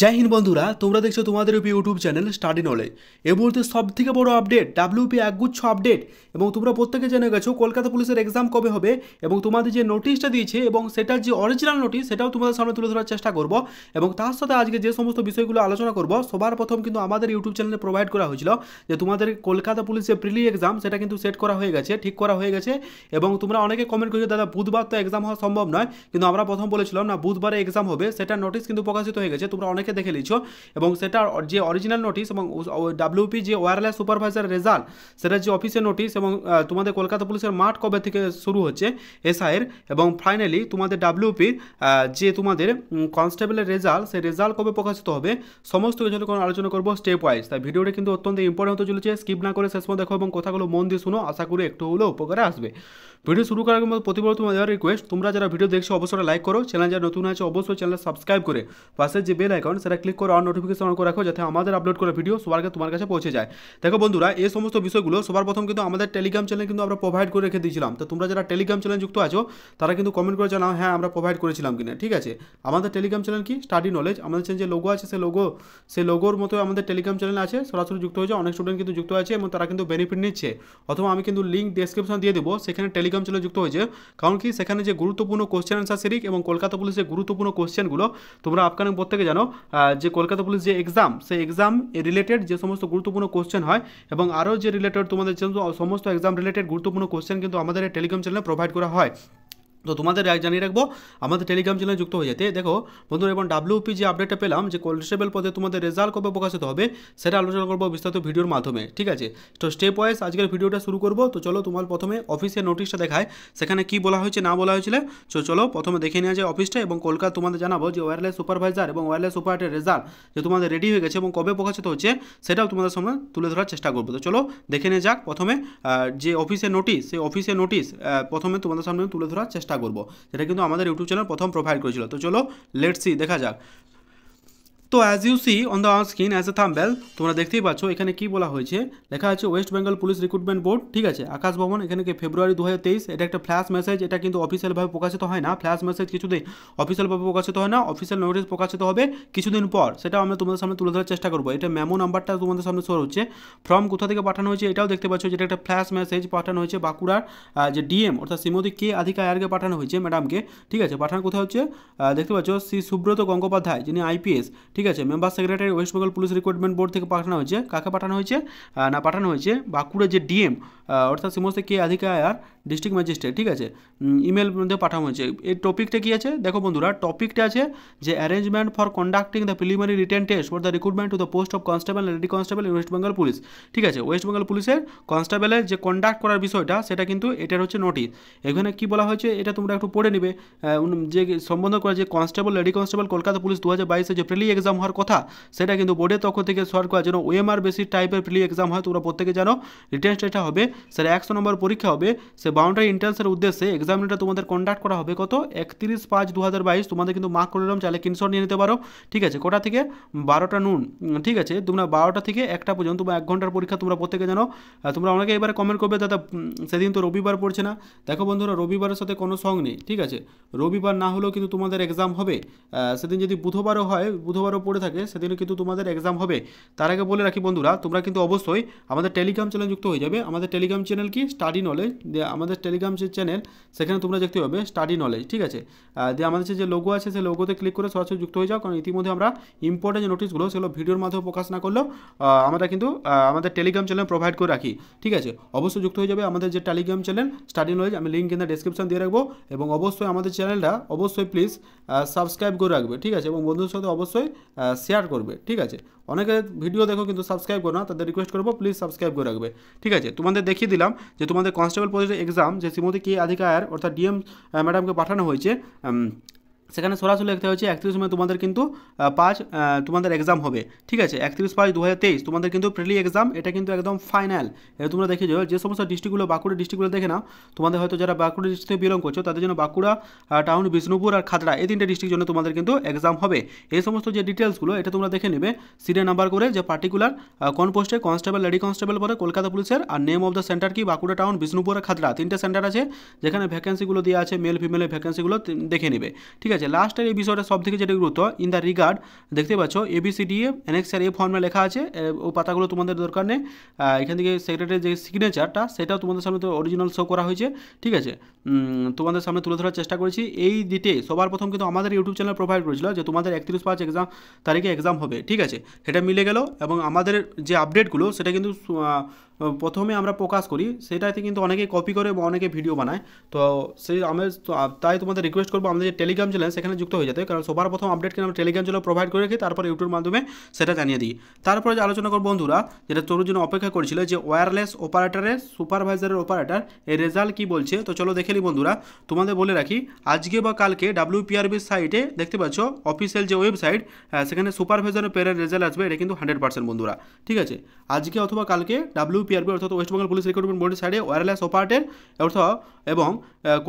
জয় হিন্দ বন্ধুরা তোমরা দেখছো তোমাদের ইউটিউব চ্যানেল স্টাডি নলেজ এ মুহূর্তে সব থেকে বড় আপডেট ডাব্লিউপি একগুচ্ছ আপডেট এবং তোমরা প্রত্যেকে জেনে গেছো কলকাতা পুলিশের এক্সাম কবে হবে এবং তোমাদের যে নোটিশটা দিয়েছে এবং সেটার যে অরিজিনাল নোটিশ সেটাও তোমাদের সামনে তুলে ধরার চেষ্টা করব এবং তার সাথে আজকে যে সমস্ত বিষয়গুলো আলোচনা করব সবার প্রথম কিন্তু আমাদের ইউটিউব চ্যানেলে প্রোভাইড করা হয়েছিল যে তোমাদের কলকাতা পুলিশে প্রিলি এক্সাম সেটা কিন্তু সেট করা হয়ে গেছে ঠিক করা হয়ে গেছে এবং তোমরা অনেকে কমেন্ট করেছো দাদা বুধবার তো এক্সাম হওয়া সম্ভব নয় কিন্তু আমরা প্রথম বলেছিলাম না বুধবারে এক্সাম হবে সেটা নোটিশ কিন্তু প্রকাশিত হয়ে গেছে তোমরা অনেক অনেকে দেখে লিছো এবং সেটা যে অরিজিনাল নোটিশ এবং ডাব্লিউপি যে ওয়ারলেস সুপারভাইজার রেজাল্ট সেটা যে অফিসের নোটিশ এবং তোমাদের কলকাতা পুলিশের মাঠ কবে থেকে শুরু হচ্ছে এসআইয়ের এবং ফাইনালি তোমাদের ডাব্লিউপির যে তোমাদের কনস্টেবলের রেজাল্ট সেই রেজাল্ট কবে প্রকাশিত হবে সমস্ত কিছু আলোচনা করবো স্টেপ ওয়াইজ তাই ভিডিওটা কিন্তু অত্যন্ত ইম্পর্টেন্ট হতে চলেছে স্কিপ না করে শেষ দেখো এবং কথাগুলো মন দিয়ে শুনো আশা করি একটু হলেও উপকারে আসবে ভিডিও শুরু করার মধ্যে প্রতিবার তোমাদের রিকোয়েস্ট তোমরা যারা ভিডিও দেখছো অবশ্যই লাইক করো চ্যানেল যারা নতুন আছে অবশ্যই চ্যানেল সাবস্ক্রাইব করে পাশের যে বেল আইকন বাটন সেটা ক্লিক করে অন নোটিফিকেশন অন করে রাখো যাতে আমাদের আপলোড করা ভিডিও সবার আগে তোমার কাছে পৌঁছে যায় দেখো বন্ধুরা এই সমস্ত বিষয়গুলো সবার প্রথম কিন্তু আমাদের টেলিগ্রাম চ্যানেল কিন্তু আমরা প্রোভাইড করে রেখে দিয়েছিলাম তো তোমরা যারা টেলিগ্রাম চ্যানেল যুক্ত আছো তারা কিন্তু কমেন্ট করে জানাও হ্যাঁ আমরা প্রোভাইড করেছিলাম কিনা ঠিক আছে আমাদের টেলিগ্রাম চ্যানেল কি স্টাডি নলেজ আমাদের যে লোগো আছে সে লোগো সে লোগোর মতো আমাদের টেলিগ্রাম চ্যানেল আছে সরাসরি যুক্ত হয়েছে অনেক স্টুডেন্ট কিন্তু যুক্ত আছে এবং তারা কিন্তু বেনিফিট নিচ্ছে অথবা আমি কিন্তু লিঙ্ক ডেসক্রিপশন দিয়ে দেবো সেখানে টেলিগ্রাম চ্যানেল যুক্ত হয়েছে কারণ কি সেখানে যে গুরুত্বপূর্ণ কোশ্চেন আনসার সিরিজ এবং কলকাতা পুলিশের গুরুত্বপূর্ণ কোশ্চেনগুলো তোমরা আপকামিং থেকে জানো যে কলকাতা পুলিশ যে এক্সাম সেই এক্সাম রিলেটেড যে সমস্ত গুরুত্বপূর্ণ কোশ্চেন হয় এবং আরও যে রিলেটেড তোমাদের সমস্ত এক্সাম রিলেটেড গুরুত্বপূর্ণ কোশ্চেন কিন্তু আমাদের টেলিগ্রাম চ্যানেলে প্রোভাইড করা হয় তো তোমাদের জানিয়ে রাখবো আমাদের টেলিগ্রাম চ্যানেলে যুক্ত হয়ে যেতে দেখো বন্ধুরা এবং ডাব্লিউপি যে আপডেটটা পেলাম যে কনস্টেবল পদে তোমাদের রেজাল্ট কবে প্রকাশিত হবে সেটা আলোচনা করবো বিস্তারিত ভিডিওর মাধ্যমে ঠিক আছে তো স্টেপ ওয়াইজ আজকের ভিডিওটা শুরু করবো তো চলো তোমার প্রথমে অফিসের নোটিশটা দেখায় সেখানে কি বলা হয়েছে না বলা হয়েছিল তো চলো প্রথমে দেখে নেওয়া যায় অফিসটা এবং কলকাতা তোমাদের জানাবো যে ওয়্যারলেস সুপারভাইজার এবং ওয়্যারলেস সুপারটের রেজাল্ট যে তোমাদের রেডি হয়ে গেছে এবং কবে প্রকাশিত হচ্ছে সেটাও তোমাদের সামনে তুলে ধরার চেষ্টা করবো তো চলো দেখে নিয়ে যাক প্রথমে যে অফিসের নোটিশ সেই অফিসের নোটিশ প্রথমে তোমাদের সামনে তুলে ধরার চেষ্টা করব সেটা কিন্তু আমাদের ইউটিউব চ্যানেল প্রথম প্রোভাইড করেছিল তো চলো লেটসি দেখা যাক তো as you see on the screen as a thumbnail তোমরা দেখতেই পাচ্ছ এখানে কি বলা হয়েছে লেখা আছে West Bengal police recruitment board ঠিক আছে আকাশ ভবন এখানে ফেব্রুয়ারি দু হাজার তেইশ এটা একটা ফ্ল্যাশ মেসেজ এটা কিন্তু অফিসিয়ালভাবে প্রকাশিত হয় না ফ্ল্যাশ মেসেজ কিছুদিন অফিসিয়ালভাবে প্রকাশিত হয় না অফিসিয়াল নোটিশ প্রকাশিত হবে কিছুদিন পর সেটা আমরা তোমাদের সামনে তুলে ধরার চেষ্টা করবো এটা মেমো নাম্বারটা তোমাদের সামনে শোর হচ্ছে ফর্ম কোথা থেকে পাঠানো হয়েছে এটাও দেখতে পাচ্ছ যেটা একটা ফ্ল্যাশ মেসেজ পাঠানো হয়েছে বাঁকুড়ার যে ডিএম অর্থাৎ শ্রীমতী কে আধিকারিয়ারকে পাঠানো হয়েছে ম্যাডামকে ঠিক আছে পাঠানো কোথায় হচ্ছে দেখতে পাচ্ছ শ্রী সুব্রত গঙ্গোপাধ্যায় যিনি আইপিএস ঠিক আছে member secretary West Bengal police recruitment board থেকে পাঠানো হয়েছে কাকে পাঠানো হয়েছে না পাঠানো হয়েছে বাঁকুড়ার যে ডিএম অর্থাৎ সমস্ত কে আধিকার ডিস্ট্রিক্ট ম্যাজিস্ট্রেট ঠিক আছে ইমেল মধ্যে পাঠানো হয়েছে এই টপিকটা কী আছে দেখো বন্ধুরা টপিকটা আছে যে arrangement for conducting the preliminary written test for the recruitment to the post of constable lady constable in West Bengal police ঠিক আছে ওয়েস্ট বেঙ্গল পুলিশের কনস্টেবলের যে কন্ডাক্ট করার বিষয়টা সেটা কিন্তু এটার হচ্ছে নোটিশ এখানে কি বলা হয়েছে এটা তোমরা একটু পড়ে নেবে যে সম্বন্ধ করে যে constable lady constable Kolkata police দু হাজার বাইশে যে প্রিলি এক্সাম হওয়ার কথা সেটা কিন্তু বোর্ডের তক্ষ থেকে সর্ট করা যেন ওএমআর বেশি টাইপের ফ্রি এক্সাম হয় তোমরা প্রত্যেকে জানো রিটেন্স এটা হবে সেটা একশো নম্বর পরীক্ষা হবে সে বাউন্ডারি এন্ট্রান্সের উদ্দেশ্যে এক্সামিনেটা তোমাদের কন্ডাক্ট করা হবে কত একত্রিশ পাঁচ দু হাজার বাইশ তোমাদের কিন্তু মার্ক করে দিলাম চাইলে কিনশট নিয়ে নিতে পারো ঠিক আছে কটা থেকে বারোটা নুন ঠিক আছে তোমরা বারোটা থেকে একটা পর্যন্ত বা এক ঘন্টার পরীক্ষা তোমরা প্রত্যেকে জানো তোমরা অনেকে এবারে কমেন্ট করবে দাদা সেদিন তো রবিবার পড়ছে না দেখো বন্ধুরা রবিবারের সাথে কোনো সঙ্গ নেই ঠিক আছে রবিবার না হলেও কিন্তু তোমাদের এক্সাম হবে সেদিন যদি বুধবারও হয় বুধবার পেপারও পড়ে থাকে সেদিনও কিন্তু তোমাদের এক্সাম হবে তার আগে বলে রাখি বন্ধুরা তোমরা কিন্তু অবশ্যই আমাদের টেলিগ্রাম চ্যানেল যুক্ত হয়ে যাবে আমাদের টেলিগ্রাম চ্যানেল কি স্টাডি নলেজ আমাদের টেলিগ্রাম যে চ্যানেল সেখানে তোমরা দেখতে পাবে স্টাডি নলেজ ঠিক আছে যে আমাদের যে লোগো আছে সেই লোগোতে ক্লিক করে সরাসরি যুক্ত হয়ে যাও কারণ ইতিমধ্যে আমরা ইম্পর্টেন্ট যে নোটিশগুলো সেগুলো ভিডিওর মাধ্যমে প্রকাশ না করলেও আমরা কিন্তু আমাদের টেলিগ্রাম চ্যানেল প্রোভাইড করে রাখি ঠিক আছে অবশ্যই যুক্ত হয়ে যাবে আমাদের যে টেলিগ্রাম চ্যানেল স্টাডি নলেজ আমি লিঙ্ক কিন্তু ডিসক্রিপশন দিয়ে রাখবো এবং অবশ্যই আমাদের চ্যানেলটা অবশ্যই প্লিজ সাবস্ক্রাইব করে রাখবে ঠিক আছে এবং বন্ধুদের সাথে অবশ্যই শেয়ার করবে ঠিক আছে অনেকে ভিডিও দেখো কিন্তু সাবস্ক্রাইব করো না তাদের রিকোয়েস্ট করবো প্লিজ সাবস্ক্রাইব করে রাখবে ঠিক আছে তোমাদের দেখিয়ে দিলাম যে তোমাদের কনস্টেবল পদের এক্সাম যে শ্রীমতী কে অধিকার অর্থাৎ ডিএম ম্যাডামকে পাঠানো হয়েছে সেখানে সরাসরি লিখতে হয়েছে একত্রিশ মে তোমাদের কিন্তু পাঁচ তোমাদের এক্সাম হবে ঠিক আছে একত্রিশ পাঁচ দু তোমাদের কিন্তু প্রিলি এক্সাম এটা কিন্তু একদম ফাইনাল এটা তোমরা দেখে যাও যে সমস্ত ডিস্ট্রিক্টগুলো বাঁকুড়া ডিস্ট্রিক্টগুলো দেখে নাও তোমাদের হয়তো যারা বাঁকুড়া ডিস্ট্রিক্ট থেকে বিলং করছো তাদের জন্য বাঁকুড়া টাউন বিষ্ণুপুর আর খাতড়া এই তিনটে ডিস্ট্রিক্ট জন্য তোমাদের কিন্তু এক্সাম হবে এই সমস্ত যে ডিটেলসগুলো এটা তোমরা দেখে নেবে সিডে নাম্বার করে যে পার্টিকুলার কোন পোস্টে কনস্টেবল লেডি কনস্টেবল পরে কলকাতা পুলিশের আর নেম অফ দ্য সেন্টার কি বাঁকুড়া টাউন বিষ্ণুপুর আর খাতড়া তিনটে সেন্টার আছে যেখানে ভ্যাকেন্সিগুলো দেওয়া আছে মেল ফিমেলের ভ্যাকেন্সিগুলো দেখে নেবে ঠিক আছে আছে লাস্টের এই বিষয়টা সব থেকে যেটা গুরুত্ব ইন দ্য রিগার্ড দেখতে পাচ্ছ এবিসিডি এক্স e, আর এ ফর্মে লেখা আছে ও পাতাগুলো তোমাদের দরকার নেই এখান থেকে সেক্রেটারির যে সিগনেচারটা সেটাও তোমাদের সামনে তো অরিজিনাল শো করা হয়েছে ঠিক আছে তোমাদের সামনে তুলে ধরার চেষ্টা করেছি এই দিতে সবার প্রথম কিন্তু আমাদের ইউটিউব চ্যানেল প্রোভাইড করেছিল যে তোমাদের একত্রিশ পাঁচ এক্সাম তারিখে এক্সাম হবে ঠিক আছে সেটা মিলে গেল এবং আমাদের যে আপডেটগুলো সেটা কিন্তু প্রথমে আমরা প্রকাশ করি সেটাতে কিন্তু অনেকে কপি করে বা অনেকে ভিডিও বানায় তো সেই আমি তাই তোমাদের রিকোয়েস্ট করবো আমাদের যে টেলিগ্রাম চ্যানেল সেখানে যুক্ত হয়ে যেতে কারণ সবার প্রথম আপডেট কিন্তু আমরা টেলিগ্রাম চ্যানেল প্রোভাইড করে রাখি তারপর ইউটিউবের মাধ্যমে সেটা জানিয়ে দিই তারপরে যে আলোচনা করব বন্ধুরা যেটা তোর জন্য অপেক্ষা করেছিল যে ওয়্যারলেস অপারেটারের সুপারভাইজারের অপারেটার এর রেজাল্ট কী বলছে তো চলো দেখে নিই বন্ধুরা তোমাদের বলে রাখি আজকে বা কালকে ডাব্লিউপিআরবির সাইটে দেখতে পাচ্ছ অফিসিয়াল যে ওয়েবসাইট সেখানে সুপারভাইজারের পেয়ারের রেজাল্ট আসবে এটা কিন্তু হান্ড্রেড পার্সেন্ট বন্ধুরা ঠিক আছে আজকে অথবা কালকে ডাব্লিউ পিআরবি অর্থাৎ ওয়েস্ট বেঙ্গল পুলিশ রিক্রুটমেন্ট বোর্ডের সাইডে ওয়্যারলেস অপারেটর অর্থাৎ এবং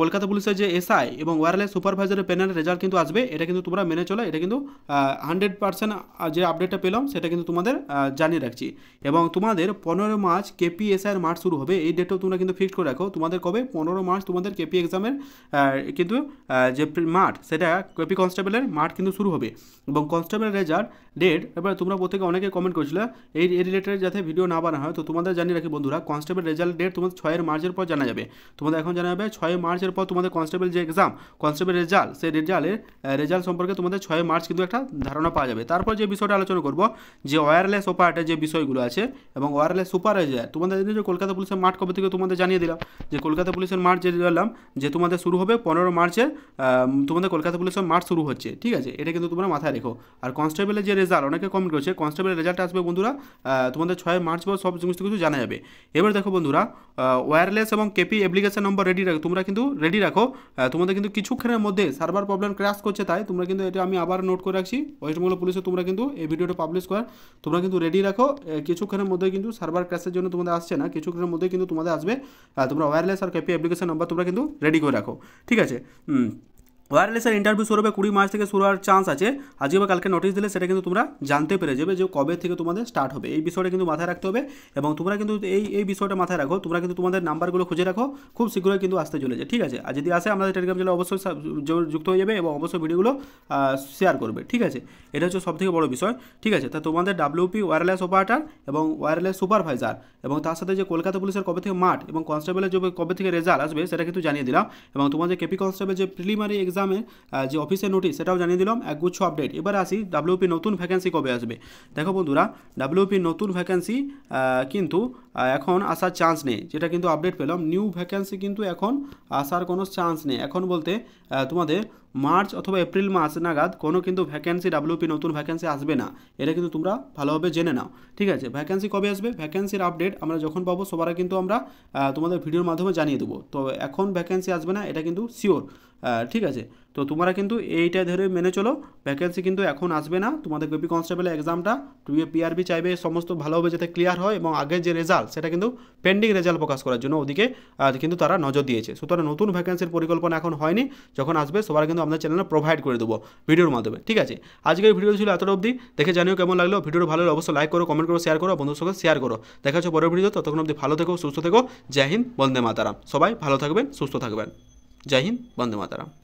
কলকাতা পুলিশের যে এসআই এবং ওয়্যারলেস সুপারভাইজারের প্যানেলের রেজাল্ট কিন্তু আসবে এটা কিন্তু তোমরা মেনে চলো এটা কিন্তু হান্ড্রেড পার্সেন্ট যে আপডেটটা পেলাম সেটা কিন্তু তোমাদের জানিয়ে রাখছি এবং তোমাদের পনেরো মার্চ এসআইয়ের মার্চ শুরু হবে এই ডেটটাও তোমরা কিন্তু ফিক্সড করে রাখো তোমাদের কবে পনেরো মার্চ তোমাদের কেপি এক্সামের কিন্তু যে মাঠ সেটা কেপি কনস্টেবলের মাঠ কিন্তু শুরু হবে এবং কনস্টেবলের রেজাল্ট ডেট এবার তোমরা প্রত্যেকে অনেকে কমেন্ট করেছিলে এই রিলেটেড যাতে ভিডিও না বানা হয় তো তোমাদের জানিয়ে রাখি বন্ধুরা কনস্টেবল রেজাল্ট ডেট তোমাদের ছয়ের মার্চের পর জানা যাবে তোমাদের এখন জানা যাবে ছয় মার্চ মার্চের পর তোমাদের কনস্টেবল যে এক্সাম কনস্টেবল রেজাল্ট সেই রেজাল্টের রেজাল্ট সম্পর্কে তোমাদের ছয় মার্চ কিন্তু একটা ধারণা পাওয়া যাবে তারপর যে বিষয়টা আলোচনা করব যে ওয়্যারলেস অপারেটার যে বিষয়গুলো আছে এবং ওয়্যারলেস সুপারভাইজার তোমাদের যে কলকাতা পুলিশের মাঠ কবে থেকে তোমাদের জানিয়ে দিলাম যে কলকাতা পুলিশের মাঠ যে বললাম যে তোমাদের শুরু হবে পনেরো মার্চে তোমাদের কলকাতা পুলিশের মাঠ শুরু হচ্ছে ঠিক আছে এটা কিন্তু তোমরা মাথায় রেখো আর কনস্টেবলের যে রেজাল্ট অনেকে কমেন্ট করছে কনস্টেবলের রেজাল্ট আসবে বন্ধুরা তোমাদের ছয় মার্চ পর সব জিনিস কিছু জানা যাবে এবার দেখো বন্ধুরা ওয়্যারলেস এবং কেপি অ্যাপ্লিকেশন নম্বর রেডি রাখো তোমরা কিন্তু কিন্তু রেডি রাখো তোমাদের কিন্তু কিছুক্ষণের মধ্যে সার্ভার প্রবলেম ক্র্যাশ করছে তাই তোমরা কিন্তু এটা আমি আবার নোট করে রাখছি ওয়েস্টবেঙ্গল পুলিশে তোমরা কিন্তু এই ভিডিওটা পাবলিশ করার তোমরা কিন্তু রেডি রাখো কিছুক্ষণের মধ্যে কিন্তু সার্ভার ক্র্যাশের জন্য তোমাদের আসছে না কিছুক্ষণের মধ্যে কিন্তু তোমাদের আসবে তোমরা ওয়্যারলেস আর ক্যাপি অ্যাপ্লিকেশন নাম্বার তোমরা কিন্তু রেডি করে রাখো ঠিক আছে ওয়্যারলেসের ইন্টারভিউ শুরু হবে কুড়ি মার্চ থেকে শুরু হওয়ার চান্স আছে আজকে বা কালকে নোটিশ দিলে সেটা কিন্তু তোমরা জানতে পেরে যাবে যে কবে থেকে তোমাদের স্টার্ট হবে এই বিষয়টা কিন্তু মাথায় রাখতে হবে এবং তোমরা কিন্তু এই এই বিষয়টা মাথায় রাখো তোমরা কিন্তু তোমাদের নাম্বারগুলো খুঁজে রাখো খুব শীঘ্রই কিন্তু আসতে চলেছে ঠিক আছে আর যদি আসে আমাদের টেলিগ্রাম চ্যানেল অবশ্যই যুক্ত হয়ে যাবে এবং অবশ্যই ভিডিওগুলো শেয়ার করবে ঠিক আছে এটা হচ্ছে সবথেকে বড় বিষয় ঠিক আছে তা তোমাদের ডাব্লিউপি ওয়্যারলেস অপারেটার এবং ওয়্যারলেস সুপারভাইজার এবং তার সাথে যে কলকাতা পুলিশের কবে থেকে মাঠ এবং কনস্টেবলের যে কবে থেকে রেজাল্ট আসবে সেটা কিন্তু জানিয়ে দিলাম এবং তোমাদের কেপি কনস্টেবল যে প্রিলিমারি এক্সাম এক্সামের যে অফিসের নোটিশ সেটাও জানিয়ে দিলাম একগুচ্ছ আপডেট এবার আসি ডাব্লিউপি নতুন ভ্যাকেন্সি কবে আসবে দেখো বন্ধুরা ডাব্লিউপি নতুন ভ্যাকেন্সি কিন্তু এখন আসার চান্স নেই যেটা কিন্তু আপডেট পেলাম নিউ ভ্যাকেন্সি কিন্তু এখন আসার কোনো চান্স নেই এখন বলতে তোমাদের মার্চ অথবা এপ্রিল মাস নাগাদ কোনো কিন্তু ভ্যাকেন্সি ডাব্লিউপি নতুন ভ্যাকেন্সি আসবে না এটা কিন্তু তোমরা ভালোভাবে জেনে নাও ঠিক আছে ভ্যাকেন্সি কবে আসবে ভ্যাকেন্সির আপডেট আমরা যখন পাবো সবার কিন্তু আমরা তোমাদের ভিডিওর মাধ্যমে জানিয়ে দেবো তো এখন ভ্যাকেন্সি আসবে না এটা কিন্তু শিওর ঠিক আছে তো তোমরা কিন্তু এইটা ধরে মেনে চলো ভ্যাকেন্সি কিন্তু এখন আসবে না তোমাদের বিপি কনস্টেবলের এক্সামটা তুমি পিআরবি চাইবে সমস্ত ভালোভাবে যাতে ক্লিয়ার হয় এবং আগের যে রেজাল্ট সেটা কিন্তু পেন্ডিং রেজাল্ট প্রকাশ করার জন্য ওদিকে কিন্তু তারা নজর দিয়েছে সুতরাং নতুন ভ্যাকেন্সির পরিকল্পনা এখন হয়নি যখন আসবে সবার কিন্তু আপনার চ্যানেলে প্রোভাইড করে দেবো ভিডিওর মাধ্যমে ঠিক আছে আজকের ভিডিও ছিল এতটা অবধি দেখে জানিও কেমন লাগলো ভিডিওর ভালো লাগলে অবশ্যই লাইক করো কমেন্ট করো শেয়ার করো বন্ধুর সঙ্গে শেয়ার করো দেখা হচ্ছে পরের ভিডিও ততক্ষণ অবধি ভালো থেকো সুস্থ থেকো জয় হিন্দ বন্দে মাতারাম সবাই ভালো থাকবেন সুস্থ থাকবেন जय हिंद वंदे मातरम